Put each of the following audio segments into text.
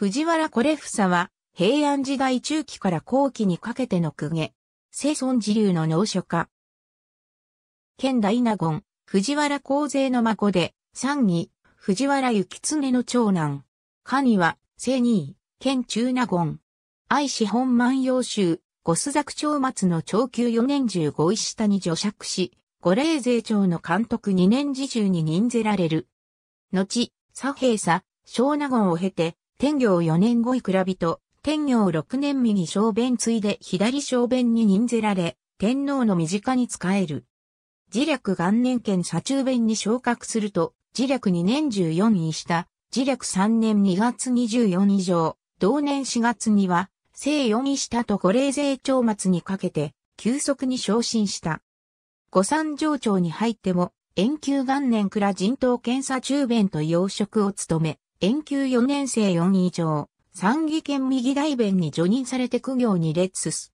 藤原コレフサは、平安時代中期から後期にかけての公家、生存寺流の農書家。県大納言、藤原光勢の孫で、三義、藤原幸常の長男。には、正二位、県中納言。愛子本万葉集、五須作長末の長久四年十五石下に助爵し、五霊税長の監督二年時中に任ぜられる。後、左平佐、小納言を経て、天行4年後位倉人、天行6年右小便ついで左小便に任ぜられ、天皇の身近に仕える。自略元年兼左中弁に昇格すると、自略2年14位下、自略3年2月24以上、同年4月には、正4位下と五霊税長末にかけて、急速に昇進した。五三条長に入っても、延久元年から人頭検査中弁と養殖を務め、延休4年生4以上、参議県右大弁に除任されて苦行に列す。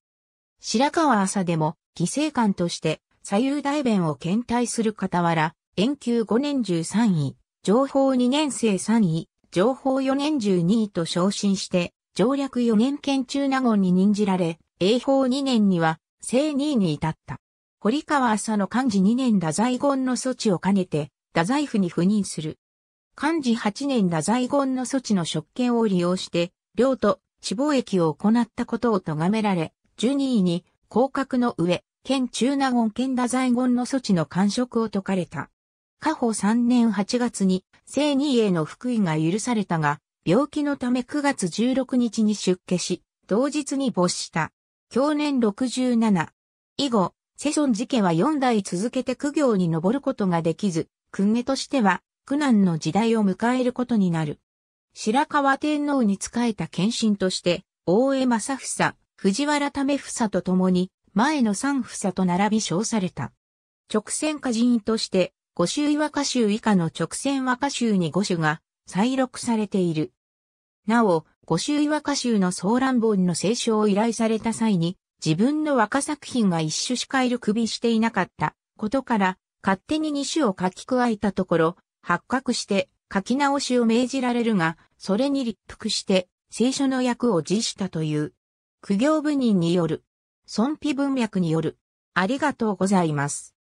白川朝でも、犠牲官として、左右大弁を検体する傍ら、延休5年13位、情報2年生3位、情報4年12位と昇進して、上略4年県中納言に任じられ、英法2年には、正2位に至った。堀川朝の漢字2年打罪言の措置を兼ねて、打罪府に赴任する。漢字8年太宰言の措置の職権を利用して、領と死亡役を行ったことを咎められ、12位に、降格の上、県中納言県太宰言の措置の官職を解かれた。過保3年8月に、正二への福井が許されたが、病気のため9月16日に出家し、同日に没した。去年67。以後、セソン寺家は4代続けて苦行に登ることができず、訓家としては苦難の時代を迎えることになる。白河天皇に仕えた献身として、大江正房、藤原為房と共に、前の三房と並び称された。直線歌人として、五州和歌集以下の直線和歌集に五種が再録されている。なお、五州和歌集の騒乱本の清書を依頼された際に、自分の和歌作品が一種しかいる首していなかったことから、勝手に二種を書き加えたところ、発覚して書き直しを命じられるが、それに立腹して聖書の役を辞したという。苦行部人による。尊否文脈による。ありがとうございます。